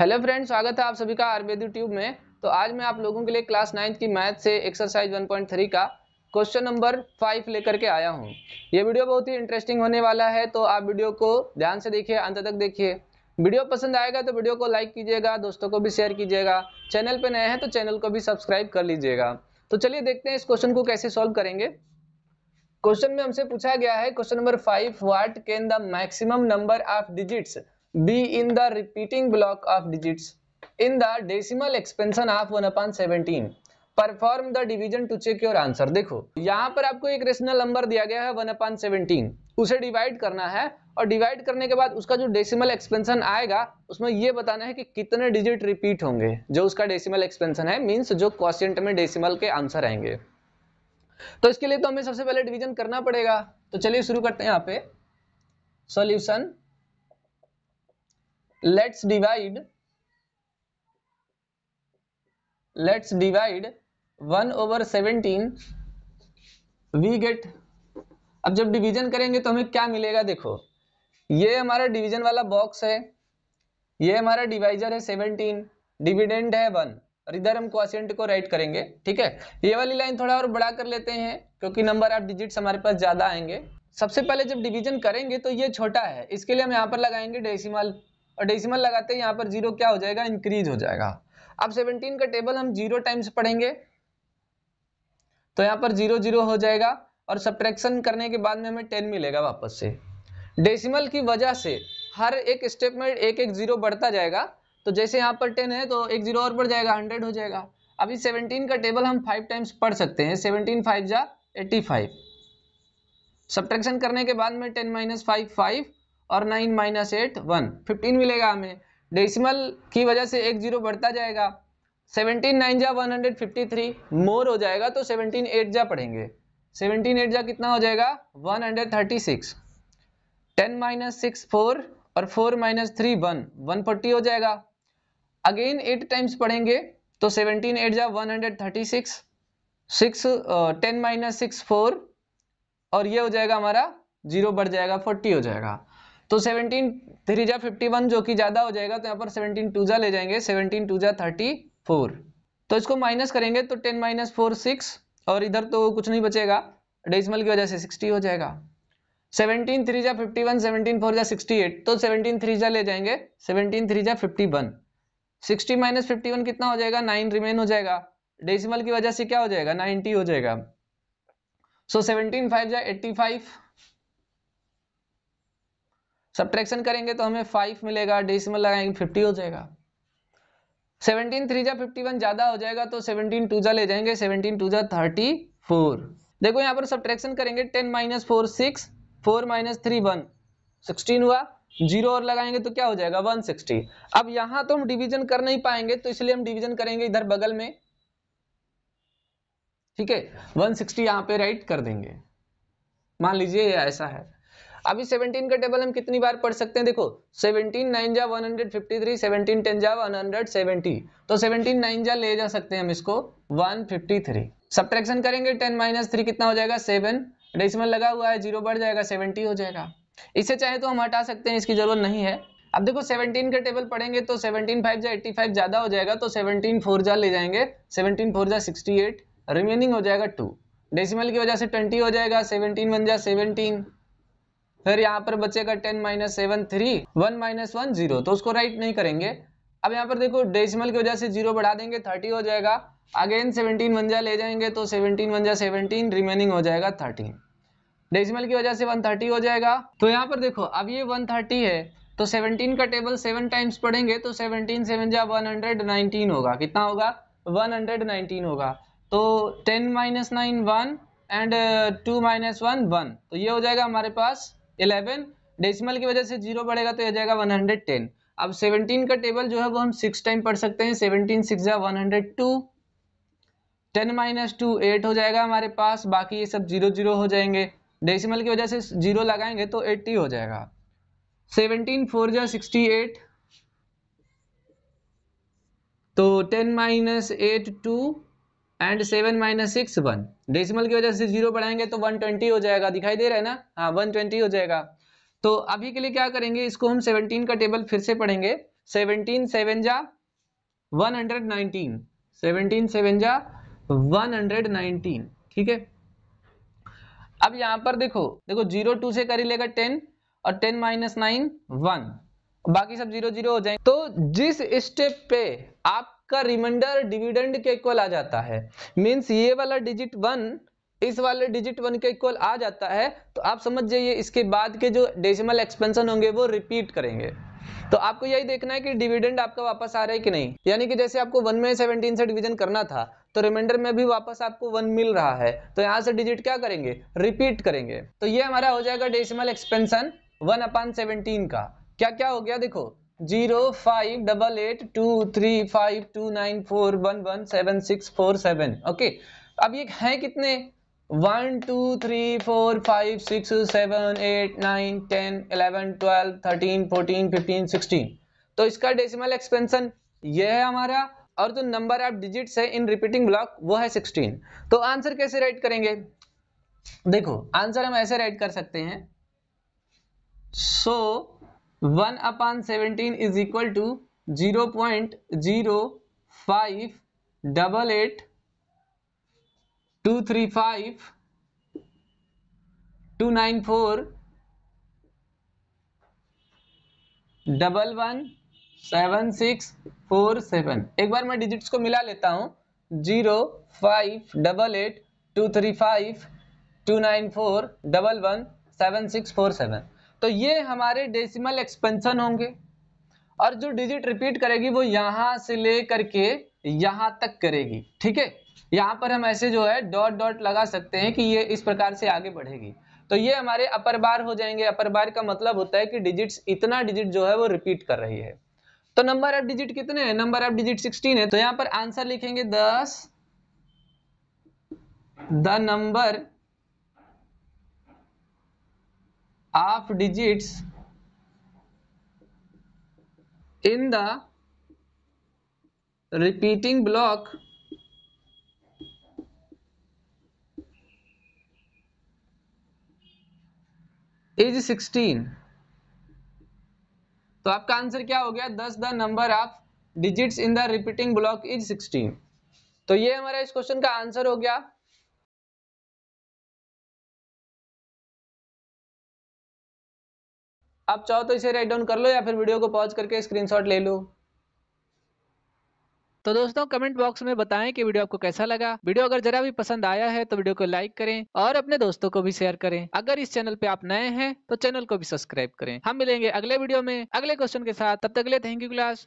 hello friends स्वागत है आप सभी का आयुर्वेद यूट्यूब में तो आज मैं आप लोगों के लिए क्लास नाइन्थ की मैथ से एक्सरसाइज 1.3 का क्वेश्चन नंबर फाइव लेकर के आया हूँ ये वीडियो बहुत ही इंटरेस्टिंग होने वाला है तो आप वीडियो को ध्यान से देखिए अंत तक देखिए वीडियो पसंद आएगा तो वीडियो को लाइक कीजिएगा दोस्तों को भी शेयर कीजिएगा चैनल पर नए हैं तो चैनल को भी सब्सक्राइब कर लीजिएगा तो चलिए देखते हैं इस क्वेश्चन को कैसे सॉल्व करेंगे क्वेश्चन में हमसे पूछा गया है question number five what can the maximum number of digits be in the repeating block of digits in the decimal expansion of 1 upon 17 perform the division to check your answer देखो यहाँ पर आपको एक रेशनल नंबर दिया गया है one upon seventeen उसे divide करना है और डिवाइड करने के बाद उसका जो डेसिमल एक्सपेंशन आएगा उसमें ये बताना है कि कितने डिजिट रिपीट होंगे जो उसका डेसिमल एक्सपेंशन है मीन्स जो क्वेश्चन में डेसिमल के आंसर आएंगे तो इसके लिए तो हमें सबसे पहले डिवीजन करना पड़ेगा तो चलिए शुरू करते हैं यहाँ पे solution let's divide let's divide 1 over 17 we get अब जब डिवीजन करेंगे तो हमें क्या मिलेगा देखो ये हमारा डिवीजन वाला बॉक्स है ये हमारा डिवाइजर है 17 डिविडेंड है 1 और इधर हम क्वेश्चन को राइट करेंगे ठीक है ये वाली लाइन थोड़ा और बड़ा कर लेते हैं क्योंकि नंबर ऑफ डिजिट्स हमारे पास ज़्यादा आएंगे सबसे पहले जब डिवीजन करेंगे तो ये छोटा है इसके लिए हम यहाँ पर लगाएंगे डेसिमल और डेसिमल लगाते हैं यहाँ पर जीरो क्या हो जाएगा इंक्रीज हो जाएगा अब सेवनटीन का टेबल हम जीरो टाइम्स पढ़ेंगे तो यहाँ पर जीरो जीरो हो जाएगा और सब्ट्रैक्शन करने के बाद में हमें टेन मिलेगा वापस से डेसिमल की वजह से हर एक स्टेप में एक एक जीरो बढ़ता जाएगा तो जैसे यहाँ पर टेन है तो एक जीरो और बढ़ जाएगा हंड्रेड हो जाएगा अभी सेवनटीन का टेबल हम फाइव टाइम्स पढ़ सकते हैं सेवनटीन फाइव जा एट्टी फाइव सब्ट्रैक्शन करने के बाद में टेन माइनस फाइव फाइव और nine minus eight one fifteen मिलेगा हमें डेसिमल की वजह से एक जीरो बढ़ता जाएगा सेवनटीन नाइन जा one hundred fifty three more हो जाएगा तो सेवनटीन एट जा पढ़ेंगे सेवनटीन एट जा कितना हो जाएगा one hundred thirty six ten minus six four और four minus three one one forty हो जाएगा अगेन एट टाइम्स पढ़ेंगे तो सेवनटीन एट जा one hundred thirty six six ten minus six four और ये हो जाएगा हमारा जीरो बढ़ जाएगा फोर्टी हो जाएगा तो 17 थ्री जा फिफ्टी जो कि ज़्यादा हो जाएगा तो यहाँ पर 17 टू जा ले जाएंगे 17 टू जा थर्टी तो इसको माइनस करेंगे तो 10 माइनस फोर सिक्स और इधर तो कुछ नहीं बचेगा डेसिमल की वजह से 60 हो जाएगा 17 थ्री जा फिफ्टी वन सेवनटीन फोर जा सिक्सटी एट तो 17 थ्री जा ले जाएंगे 17 थ्री जा fifty one sixty minus fifty one कितना हो जाएगा नाइन रिमेन हो जाएगा डेसिमल की वजह से क्या हो जाएगा नाइनटी हो जाएगा सो सेवनटीन फाइव जा एट्टी फाइव सब्ट्रैक्शन करेंगे तो हमें फाइव मिलेगा डेसिमल लगाएंगे फिफ्टी हो जाएगा सेवनटीन थ्री जा फिफ्टी वन ज़्यादा हो जाएगा तो सेवनटीन टू जा ले जाएंगे सेवनटीन टू जा थर्टी फोर देखो यहाँ पर सब्ट्रैक्शन करेंगे ten minus four six four minus three one sixteen हुआ जीरो और लगाएंगे तो क्या हो जाएगा वन सिक्सटी अब यहाँ तो हम डिवीजन कर नहीं पाएंगे तो इसलिए हम डिवीजन करेंगे इधर बगल में ठीक है वन सिक्सटी यहाँ पे राइट कर देंगे मान लीजिए ऐसा है अभी 17 का टेबल हम कितनी बार पढ़ सकते हैं देखो 17 नाइन जा one hundred fifty three seventeen ten जा सेवेंटी तो 17 नाइन जा ले जा सकते हैं हम इसको 153 सब्ट्रैक्शन करेंगे 10 माइनस थ्री कितना हो जाएगा सेवन डेसिमल लगा हुआ है जीरो बढ़ जाएगा सेवेंटी हो जाएगा इसे चाहे तो हम हटा सकते हैं इसकी जरूरत नहीं है अब देखो 17 का टेबल पढ़ेंगे तो 17 फाइव जा फाइव ज़्यादा हो जाएगा तो 17 फोर जा ले जाएंगे 17 फोर जा एट रिमेनिंग हो जाएगा टू डेसिमल की वजह से 20 हो जाएगा 17 वन जा सेवनटीन फिर यहाँ पर बचेगा ten minus seven three one minus one zero तो उसको राइट नहीं करेंगे अब यहाँ पर देखो डेसिमल की वजह से जीरो बढ़ा देंगे थर्टी हो जाएगा अगेन सेवनटीन वनजा ले जाएंगे तो सेवनटीन वनजा सेवनटीन रिमेनिंग हो जाएगा थर्टीन डेसिमल की वजह से वन थर्टी हो जाएगा तो यहाँ पर देखो अब ये वन थर्टी है तो सेवनटीन का टेबल सेवन टाइम्स पढ़ेंगे तो सेवनटीन सेवन जा वन हंड्रेड नाइनटीन होगा कितना होगा वन हंड्रेड नाइनटीन होगा तो ten minus nine one and two minus one one तो ये हो जाएगा हमारे पास इलेवन डेसिमल की वजह से जीरो बढ़ेगा तो यह जाएगा वन हंड्रेड टेन अब सेवनटीन का टेबल जो है वो हम सिक्स टाइम पढ़ सकते हैं सेवनटीन सिक्स जा one hundred two ten minus two eight हो जाएगा हमारे पास बाकी ये सब जीरो जीरो हो जाएंगे डेसिमल की वजह से जीरो लगाएंगे तो एट्टी हो जाएगा सेवनटीन फोर जा सिक्सटी एट तो ten minus eight two and seven minus six one decimal की वजह से जीरो बढ़ाएंगे तो वन ट्वेंटी हो जाएगा दिखाई दे रहा है ना हाँ वन ट्वेंटी हो जाएगा तो अभी के लिए क्या करेंगे इसको हम सेवनटीन का टेबल फिर से पढ़ेंगे सेवनटीन सेवन जा one hundred nineteen seventeen seven जा वन हंड्रेड नाइनटीन ठीक है अब यहां पर देखो देखो जीरो टू से कर लेगा टेन और टेन माइनस नाइन वन बाकी सब जीरो जीरो हो जाएंगे तो जिस स्टेप पे आप का रिमाइंडर डिविडेंड के इक्वल आ जाता है मीन्स ये वाला डिजिट वन इस वाले डिजिट वन के इक्वल आ जाता है तो आप समझ जाइए इसके बाद के जो डेसिमल एक्सपेंशन होंगे वो रिपीट करेंगे तो आपको यही देखना है कि डिविडेंड आपका वापस आ रहा है कि नहीं यानी कि जैसे आपको वन में सेवनटीन से डिवीजन करना था तो रिमाइंडर में भी वापस आपको वन मिल रहा है तो यहाँ से डिजिट क्या करेंगे रिपीट करेंगे तो ये हमारा हो जाएगा decimal expansion one upon seventeen का क्या क्या हो गया देखो zero five double eight two three five two nine four one one seven six four seven okay अब ये हैं कितने one two three four five six seven eight nine ten eleven twelve thirteen fourteen fifteen sixteen तो इसका decimal expansion ये है हमारा और जो नंबर ऑफ डिजिट्स है इन रिपीटिंग ब्लॉक वो है सिक्सटीन तो आंसर कैसे राइट करेंगे देखो आंसर हम ऐसे राइट कर सकते हैं so so, one upon seventeen is equal to zero point zero five double eight two three five two nine four double one seven six four seven एक बार मैं डिजिट्स को मिला लेता हूँ zero five double eight two three five two nine four double one seven six four seven तो ये हमारे डेसिमल एक्सपेंशन होंगे और जो डिजिट रिपीट करेगी वो यहां से ले करके यहां तक करेगी ठीक है यहां पर हम ऐसे जो है डॉट डॉट लगा सकते हैं कि ये इस प्रकार से आगे बढ़ेगी तो ये हमारे अपर बार हो जाएंगे अपर बार का मतलब होता है कि डिजिट्स इतना डिजिट जो है वो रिपीट कर रही है तो नंबर ऑफ डिजिट कितने हैं नंबर ऑफ डिजिट 16 है तो यहां पर आंसर लिखेंगे 10 the number of digits in the repeating block is sixteen तो आपका आंसर क्या हो गया दस the number of digits in the repeating block is sixteen तो ये हमारा इस क्वेश्चन का आंसर हो गया आप चाहो तो इसे राइट डाउन कर लो या फिर वीडियो को पॉज करके स्क्रीनशॉट ले लो तो दोस्तों कमेंट बॉक्स में बताएं कि वीडियो आपको कैसा लगा वीडियो अगर जरा भी पसंद आया है तो वीडियो को लाइक करें और अपने दोस्तों को भी शेयर करें अगर इस चैनल पे आप नए हैं तो चैनल को भी सब्सक्राइब करें हम मिलेंगे अगले वीडियो में अगले क्वेश्चन के साथ तब तक अगले थैंक यू क्लास